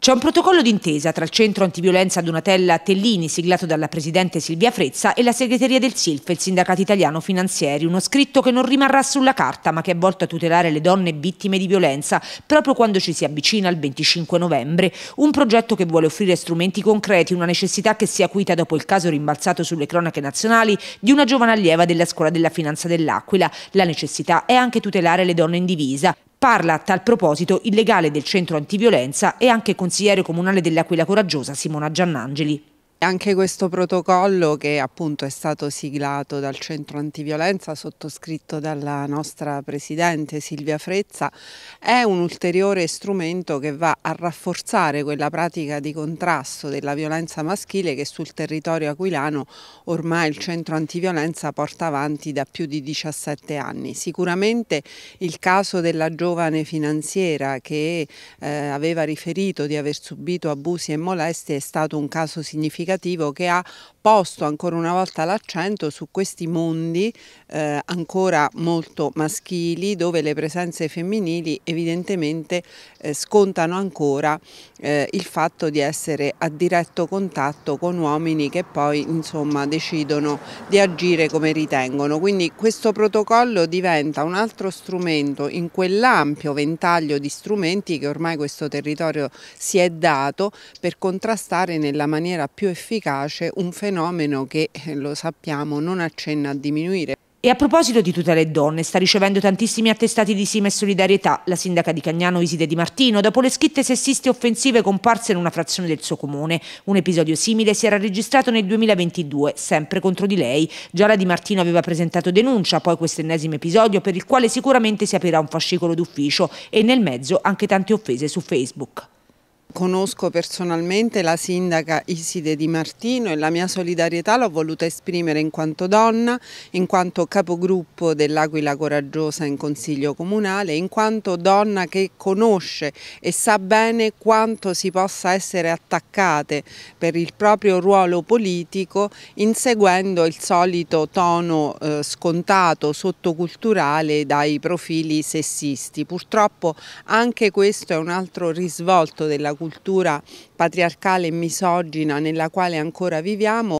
C'è un protocollo d'intesa tra il centro antiviolenza Donatella Tellini, siglato dalla presidente Silvia Frezza, e la segreteria del SILF, il sindacato italiano finanzieri, uno scritto che non rimarrà sulla carta ma che è volto a tutelare le donne vittime di violenza proprio quando ci si avvicina al 25 novembre. Un progetto che vuole offrire strumenti concreti, una necessità che si acuita dopo il caso rimbalzato sulle cronache nazionali di una giovane allieva della scuola della finanza dell'Aquila. La necessità è anche tutelare le donne in divisa. Parla a tal proposito il legale del centro antiviolenza e anche consigliere comunale dell'Aquila Coraggiosa Simona Giannangeli. Anche questo protocollo che appunto è stato siglato dal Centro Antiviolenza, sottoscritto dalla nostra Presidente Silvia Frezza, è un ulteriore strumento che va a rafforzare quella pratica di contrasto della violenza maschile che sul territorio aquilano ormai il Centro Antiviolenza porta avanti da più di 17 anni. Sicuramente il caso della giovane finanziera che eh, aveva riferito di aver subito abusi e molestie è stato un caso significativo significativo che ha posto ancora una volta l'accento su questi mondi eh, ancora molto maschili dove le presenze femminili evidentemente eh, scontano ancora eh, il fatto di essere a diretto contatto con uomini che poi insomma decidono di agire come ritengono. Quindi questo protocollo diventa un altro strumento in quell'ampio ventaglio di strumenti che ormai questo territorio si è dato per contrastare nella maniera più efficace efficace un fenomeno che, eh, lo sappiamo, non accenna a diminuire. E a proposito di tutte le donne, sta ricevendo tantissimi attestati di sima e solidarietà la sindaca di Cagnano Iside Di Martino dopo le scritte sessiste offensive comparse in una frazione del suo comune. Un episodio simile si era registrato nel 2022, sempre contro di lei. Già la Di Martino aveva presentato denuncia, poi questo ennesimo episodio per il quale sicuramente si aprirà un fascicolo d'ufficio e nel mezzo anche tante offese su Facebook. Conosco personalmente la sindaca Iside Di Martino e la mia solidarietà l'ho voluta esprimere in quanto donna, in quanto capogruppo dell'Aquila Coraggiosa in Consiglio Comunale, in quanto donna che conosce e sa bene quanto si possa essere attaccate per il proprio ruolo politico inseguendo il solito tono eh, scontato, sottoculturale dai profili sessisti. Purtroppo anche questo è un altro risvolto della cultura patriarcale e misogina nella quale ancora viviamo